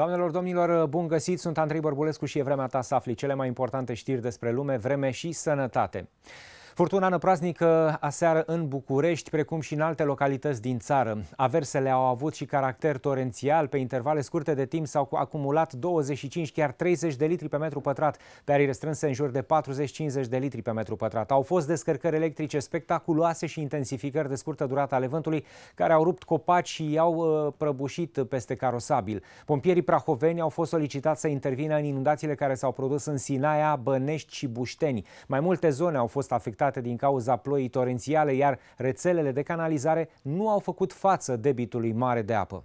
Doamnelor, domnilor, bun găsit! Sunt Andrei Bărbulescu și e vremea ta să afli cele mai importante știri despre lume, vreme și sănătate. Furtuna năprasnică aseară în București, precum și în alte localități din țară. Aversele au avut și caracter torențial. Pe intervale scurte de timp s-au acumulat 25, chiar 30 de litri pe metru pătrat, pe arii restrânse în jur de 40-50 de litri pe metru pătrat. Au fost descărcări electrice spectaculoase și intensificări de scurtă durată ale vântului, care au rupt copaci și i-au uh, prăbușit peste carosabil. Pompierii prahoveni au fost solicitați să intervină în inundațiile care s-au produs în Sinaia, Bănești și Bușteni. Mai multe zone au fost afectate afectate din cauza ploii torențiale, iar rețelele de canalizare nu au făcut față debitului mare de apă.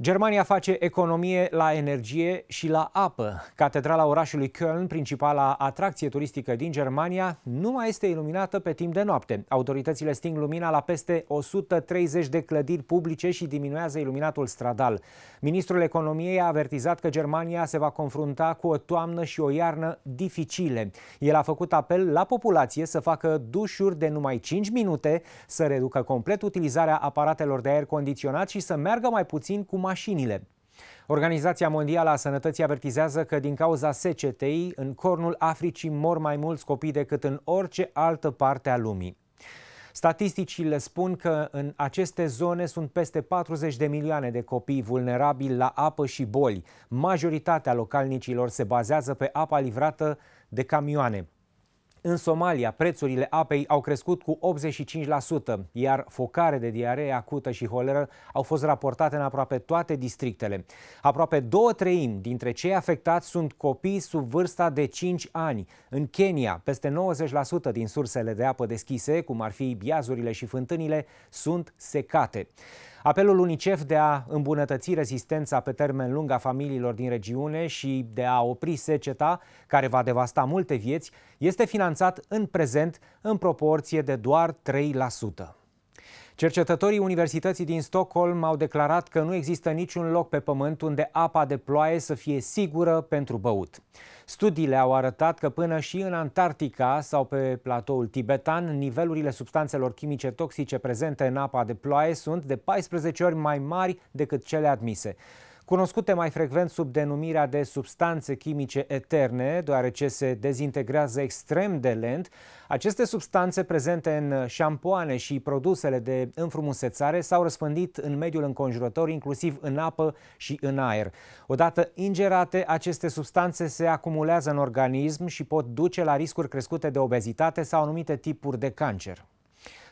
Germania face economie la energie și la apă. Catedrala orașului Köln, principala atracție turistică din Germania, nu mai este iluminată pe timp de noapte. Autoritățile sting lumina la peste 130 de clădiri publice și diminuează iluminatul stradal. Ministrul Economiei a avertizat că Germania se va confrunta cu o toamnă și o iarnă dificile. El a făcut apel la populație să facă dușuri de numai 5 minute, să reducă complet utilizarea aparatelor de aer condiționat și să meargă mai puțin cu mașinile. Organizația Mondială a Sănătății avertizează că din cauza secetei, în cornul Africii mor mai mulți copii decât în orice altă parte a lumii. Statisticile spun că în aceste zone sunt peste 40 de milioane de copii vulnerabili la apă și boli. Majoritatea localnicilor se bazează pe apa livrată de camioane. În Somalia, prețurile apei au crescut cu 85%, iar focare de diaree acută și holeră au fost raportate în aproape toate districtele. Aproape două treimi dintre cei afectați sunt copii sub vârsta de 5 ani. În Kenya, peste 90% din sursele de apă deschise, cum ar fi biazurile și fântânile, sunt secate. Apelul UNICEF de a îmbunătăți rezistența pe termen lung a familiilor din regiune și de a opri seceta, care va devasta multe vieți, este finanțat în prezent în proporție de doar 3%. Cercetătorii Universității din Stockholm au declarat că nu există niciun loc pe pământ unde apa de ploaie să fie sigură pentru băut. Studiile au arătat că până și în Antarctica sau pe platoul tibetan, nivelurile substanțelor chimice toxice prezente în apa de ploaie sunt de 14 ori mai mari decât cele admise cunoscute mai frecvent sub denumirea de substanțe chimice eterne, deoarece se dezintegrează extrem de lent. Aceste substanțe prezente în șampoane și produsele de înfrumusețare s-au răspândit în mediul înconjurător, inclusiv în apă și în aer. Odată ingerate, aceste substanțe se acumulează în organism și pot duce la riscuri crescute de obezitate sau anumite tipuri de cancer.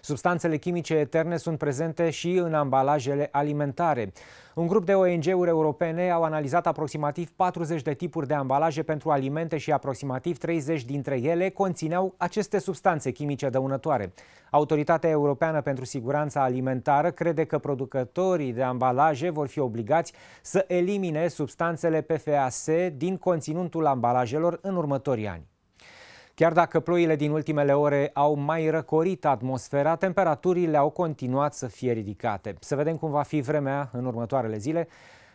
Substanțele chimice eterne sunt prezente și în ambalajele alimentare. Un grup de ONG-uri europene au analizat aproximativ 40 de tipuri de ambalaje pentru alimente și aproximativ 30 dintre ele conțineau aceste substanțe chimice dăunătoare. Autoritatea Europeană pentru Siguranța Alimentară crede că producătorii de ambalaje vor fi obligați să elimine substanțele PFAS din conținutul ambalajelor în următorii ani. Chiar dacă ploile din ultimele ore au mai răcorit atmosfera, temperaturile au continuat să fie ridicate. Să vedem cum va fi vremea în următoarele zile.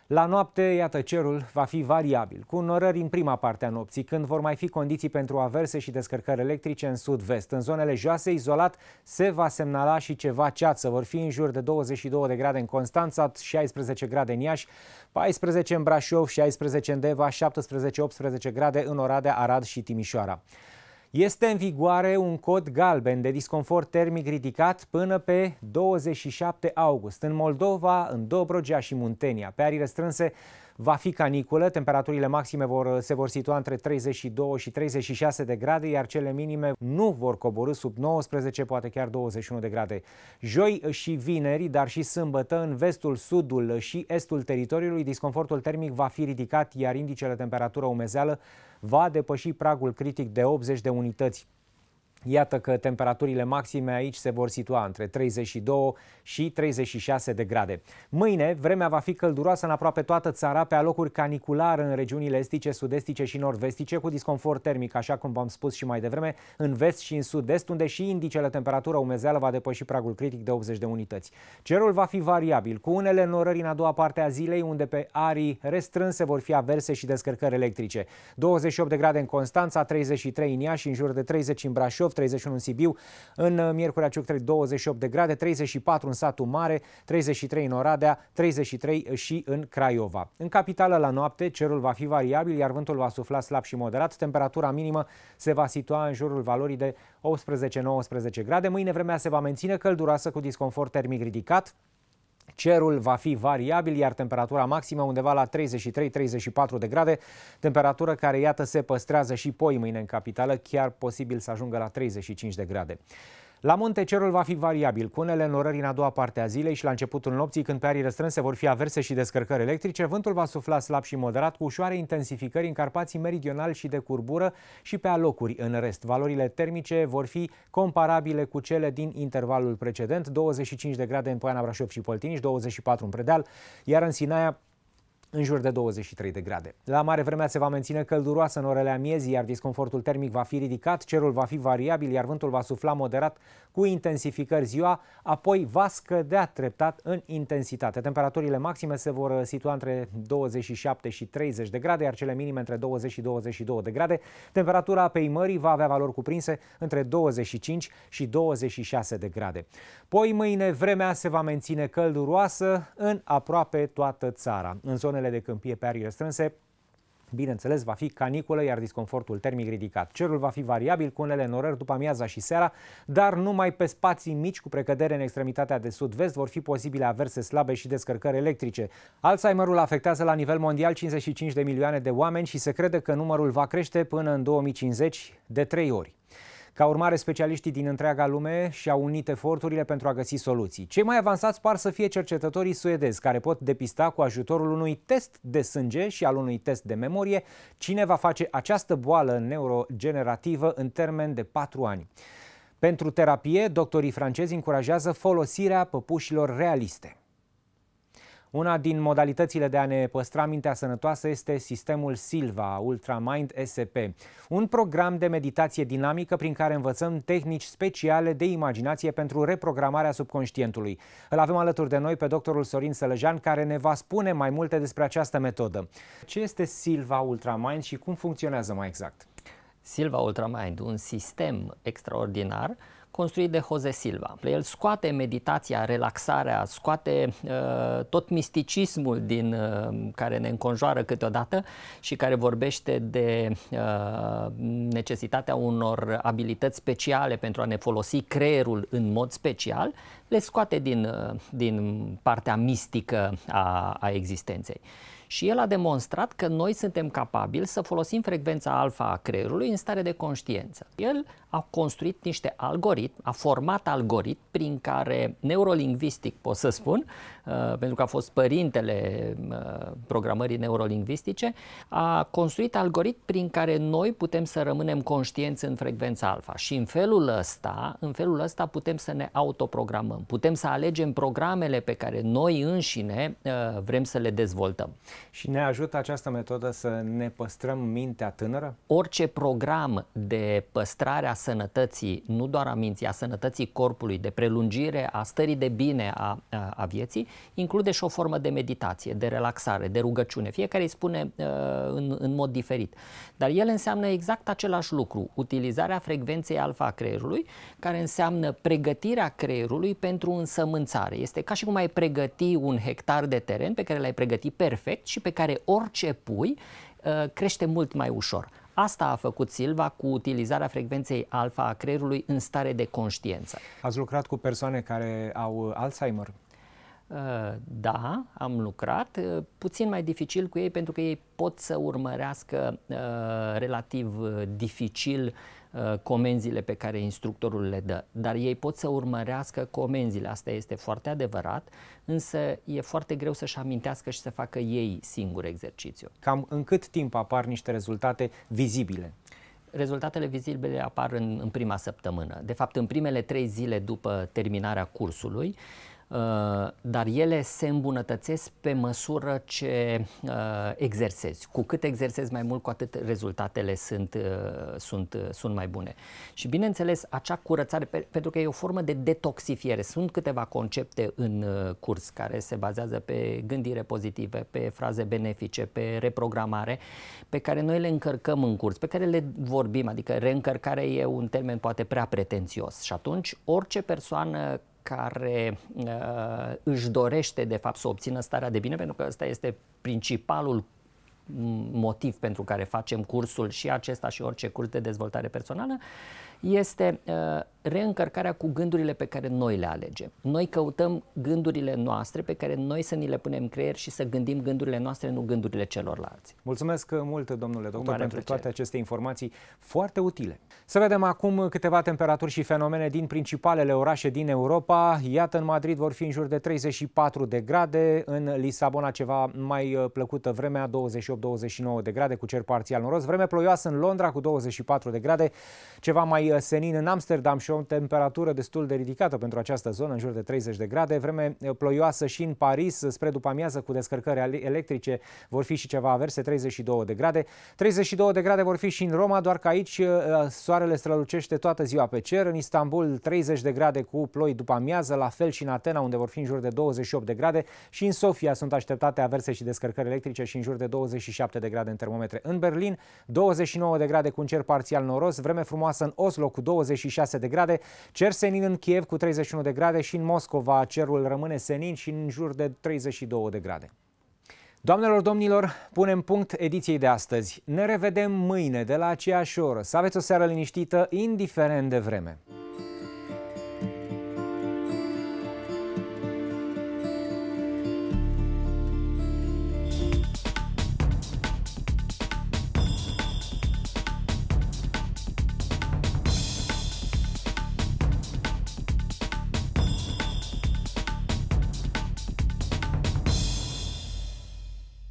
La noapte, iată, cerul va fi variabil, cu norări în prima parte a nopții, când vor mai fi condiții pentru averse și descărcări electrice în sud-vest. În zonele joase, izolat, se va semnala și ceva ceață. Vor fi în jur de 22 de grade în Constanța, 16 grade în Iași, 14 în Brașov, 16 în Deva, 17-18 grade în Oradea, Arad și Timișoara. Este în vigoare un cod galben de disconfort termic ridicat până pe 27 august. În Moldova, în Dobrogea și Muntenia, pe arii răstrânse, Va fi caniculă, temperaturile maxime vor, se vor situa între 32 și 36 de grade, iar cele minime nu vor coborâ sub 19, poate chiar 21 de grade. Joi și vineri, dar și sâmbătă, în vestul, sudul și estul teritoriului, disconfortul termic va fi ridicat, iar indicele temperatură umezeală va depăși pragul critic de 80 de unități. Iată că temperaturile maxime aici se vor situa între 32 și 36 de grade. Mâine, vremea va fi călduroasă în aproape toată țara, pe alocuri caniculare în regiunile estice, sud și nord-vestice, cu disconfort termic, așa cum v-am spus și mai devreme, în vest și în sud-est, unde și indicele temperatură umezeală va depăși pragul critic de 80 de unități. Cerul va fi variabil, cu unele norări în a doua parte a zilei, unde pe arii restrânse vor fi averse și descărcări electrice. 28 de grade în Constanța, 33 în Iași, în jur de 30 în Brașov, Brașov, 31 în Sibiu, în Miercurea Ciuctări 28 de grade, 34 în Satul Mare, 33 în Oradea, 33 și în Craiova. În capitală la noapte cerul va fi variabil, iar vântul va sufla slab și moderat. Temperatura minimă se va situa în jurul valorii de 18-19 grade. Mâine vremea se va menține călduroasă cu disconfort termic ridicat. Cerul va fi variabil, iar temperatura maximă undeva la 33-34 de grade, temperatură care, iată, se păstrează și poi mâine în capitală, chiar posibil să ajungă la 35 de grade. La munte cerul va fi variabil, cu unele înorări în a doua parte a zilei și la începutul nopții, când pe arii răstrânse vor fi averse și descărcări electrice, vântul va sufla slab și moderat, cu ușoare intensificări în Carpații meridional și de curbură și pe alocuri. În rest, valorile termice vor fi comparabile cu cele din intervalul precedent, 25 de grade în Poiana Brașov și Poltiniș, 24 în Predeal, iar în Sinaia în jur de 23 de grade. La mare vremea se va menține călduroasă în orele amiezii, iar disconfortul termic va fi ridicat, cerul va fi variabil, iar vântul va sufla moderat cu intensificări ziua, apoi va scădea treptat în intensitate. Temperaturile maxime se vor situa între 27 și 30 de grade, iar cele minime între 20 și 22 de grade. Temperatura apei mării va avea valori cuprinse între 25 și 26 de grade. Poi mâine vremea se va menține călduroasă în aproape toată țara. În zone zonele de câmpie pe arii restrânse, Bineînțeles, va fi caniculă, iar disconfortul termic ridicat. Cerul va fi variabil cu unele norări după amiaza și seara, dar numai pe spații mici cu precădere în extremitatea de sud-vest vor fi posibile averse slabe și descărcări electrice. Alzheimerul afectează la nivel mondial 55 de milioane de oameni și se crede că numărul va crește până în 2050 de 3 ori. Ca urmare, specialiștii din întreaga lume și-au unit eforturile pentru a găsi soluții. Cei mai avansați par să fie cercetătorii suedezi, care pot depista cu ajutorul unui test de sânge și al unui test de memorie cine va face această boală neurogenerativă în termen de 4 ani. Pentru terapie, doctorii francezi încurajează folosirea păpușilor realiste. Una din modalitățile de a ne păstra mintea sănătoasă este sistemul Silva Ultramind SP, un program de meditație dinamică prin care învățăm tehnici speciale de imaginație pentru reprogramarea subconștientului. Îl avem alături de noi pe doctorul Sorin Sălăjan, care ne va spune mai multe despre această metodă. Ce este Silva Ultramind și cum funcționează mai exact? Silva Ultramind, un sistem extraordinar uh, construit de Jose Silva. El scoate meditația, relaxarea, scoate uh, tot misticismul din uh, care ne înconjoară câteodată și care vorbește de uh, necesitatea unor abilități speciale pentru a ne folosi creierul în mod special, le scoate din, uh, din partea mistică a, a existenței. Și el a demonstrat că noi suntem capabili să folosim frecvența alfa a creierului în stare de conștiență. El a construit niște algoritmi, a format algoritmi prin care, neurolingvistic pot să spun, Uh, pentru că a fost părintele uh, programării neurolingvistice, a construit algoritm prin care noi putem să rămânem conștienți în frecvența alfa. Și în felul ăsta, în felul ăsta putem să ne autoprogramăm, putem să alegem programele pe care noi înșine uh, vrem să le dezvoltăm. Și ne ajută această metodă să ne păstrăm mintea tânără? Orice program de păstrare a sănătății, nu doar a minții, a sănătății corpului, de prelungire a stării de bine a, a vieții, include și o formă de meditație, de relaxare, de rugăciune. Fiecare îi spune uh, în, în mod diferit. Dar el înseamnă exact același lucru, utilizarea frecvenței alfa a creierului, care înseamnă pregătirea creierului pentru însămânțare. Este ca și cum ai pregăti un hectar de teren pe care l-ai pregătit perfect și pe care orice pui uh, crește mult mai ușor. Asta a făcut Silva cu utilizarea frecvenței alfa a creierului în stare de conștiență. Ați lucrat cu persoane care au Alzheimer? Ă, da, am lucrat, ă, puțin mai dificil cu ei pentru că ei pot să urmărească ă, relativ dificil comenzile pe care instructorul le dă, dar ei pot să urmărească comenzile, asta este foarte adevărat, însă e foarte greu să-și amintească și să facă ei singur exercițiu. Cam în cât timp apar niște rezultate vizibile? Rezultatele vizibile apar în, în prima săptămână, de fapt în primele trei zile după terminarea cursului, uh, Uh, dar ele se îmbunătățesc pe măsură ce uh, exersezi. Cu cât exersezi mai mult, cu atât rezultatele sunt, uh, sunt, sunt mai bune. Și bineînțeles, acea curățare, pentru că e o formă de detoxifiere. Sunt câteva concepte în curs care se bazează pe gândire pozitive, pe fraze benefice, pe reprogramare, pe care noi le încărcăm în curs, pe care le vorbim, adică reîncărcare e un termen poate prea pretențios și atunci orice persoană care uh, își dorește de fapt să obțină starea de bine, pentru că ăsta este principalul motiv pentru care facem cursul și acesta și orice curs de dezvoltare personală, uh, este uh, reîncărcarea cu gândurile pe care noi le alegem. Noi căutăm gândurile noastre pe care noi să ni le punem creier și să gândim gândurile noastre, nu gândurile celorlalți. Mulțumesc mult, domnule doctor, pentru plăcere. toate aceste informații foarte utile. Să vedem acum câteva temperaturi și fenomene din principalele orașe din Europa. Iată, în Madrid vor fi în jur de 34 de grade, în Lisabona ceva mai uh, plăcută vremea, 28-29 de grade cu cer parțial noros, vreme ploioasă în Londra cu 24 de grade, ceva mai Uh, senin în Amsterdam și o temperatură destul de ridicată pentru această zonă, în jur de 30 de grade. Vreme uh, ploioasă și în Paris, uh, spre după amiază cu descărcări electrice vor fi și ceva averse, 32 de grade. 32 de grade vor fi și în Roma, doar că aici soarele strălucește toată ziua pe cer. În Istanbul 30 de grade cu ploi după amiază, la fel și în Atena unde vor fi în jur de 28 de grade și în Sofia sunt așteptate averse și descărcări electrice și în jur de 27 de grade în termometre. În Berlin 29 de grade cu un cer parțial noros, vreme frumoasă în Oslo Oslo cu 26 de grade, cer senin în Kiev cu 31 de grade și în Moscova cerul rămâne senin și în jur de 32 de grade. Doamnelor, domnilor, punem punct ediției de astăzi. Ne revedem mâine de la aceeași oră. Să aveți o seară liniștită, indiferent de vreme.